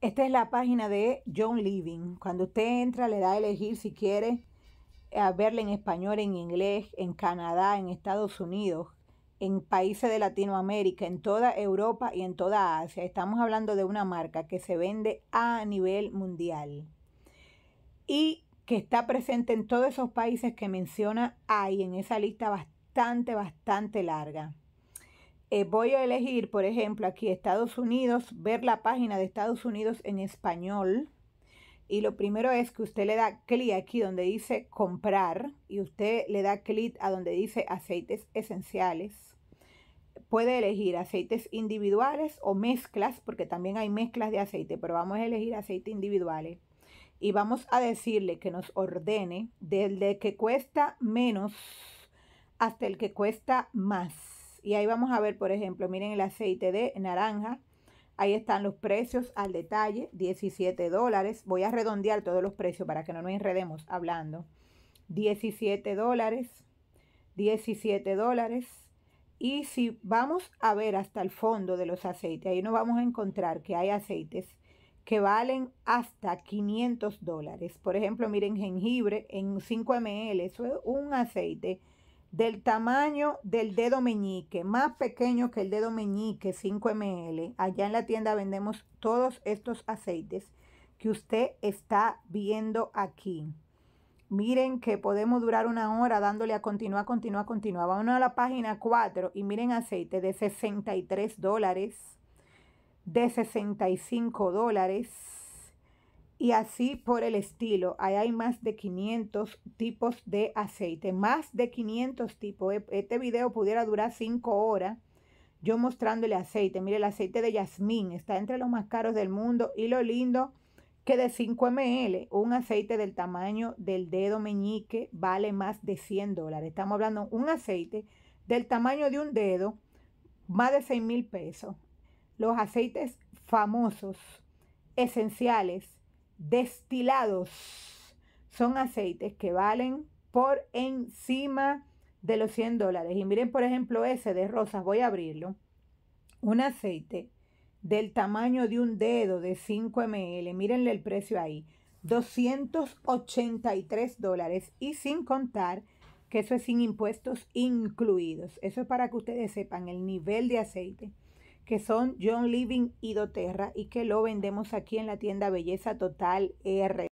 Esta es la página de John Living. Cuando usted entra, le da a elegir si quiere eh, verla en español, en inglés, en Canadá, en Estados Unidos, en países de Latinoamérica, en toda Europa y en toda Asia. Estamos hablando de una marca que se vende a nivel mundial y que está presente en todos esos países que menciona ahí, en esa lista bastante, bastante larga. Eh, voy a elegir, por ejemplo, aquí Estados Unidos, ver la página de Estados Unidos en español. Y lo primero es que usted le da clic aquí donde dice comprar y usted le da clic a donde dice aceites esenciales. Puede elegir aceites individuales o mezclas, porque también hay mezclas de aceite, pero vamos a elegir aceites individuales. Y vamos a decirle que nos ordene desde el que cuesta menos hasta el que cuesta más y ahí vamos a ver, por ejemplo, miren el aceite de naranja. Ahí están los precios al detalle, 17 dólares. Voy a redondear todos los precios para que no nos enredemos hablando. 17 dólares, 17 dólares. Y si vamos a ver hasta el fondo de los aceites, ahí nos vamos a encontrar que hay aceites que valen hasta 500 dólares. Por ejemplo, miren jengibre en 5 ml, eso es un aceite del tamaño del dedo meñique, más pequeño que el dedo meñique, 5 ml. Allá en la tienda vendemos todos estos aceites que usted está viendo aquí. Miren que podemos durar una hora dándole a continuar, continuar, continuar. Vamos a la página 4 y miren aceite de 63 dólares, de 65 dólares, y así por el estilo. Ahí hay más de 500 tipos de aceite, más de 500 tipos. E, este video pudiera durar 5 horas yo mostrándole aceite. Mire, el aceite de jazmín está entre los más caros del mundo y lo lindo que de 5 ml, un aceite del tamaño del dedo meñique vale más de 100 dólares. Estamos hablando de un aceite del tamaño de un dedo, más de 6 mil pesos. Los aceites famosos, esenciales, destilados son aceites que valen por encima de los 100 dólares. Y miren, por ejemplo, ese de rosas, voy a abrirlo. Un aceite del tamaño de un dedo de 5 ml, mírenle el precio ahí, 283 dólares y sin contar que eso es sin impuestos incluidos. Eso es para que ustedes sepan el nivel de aceite que son John Living y Doterra y que lo vendemos aquí en la tienda Belleza Total R.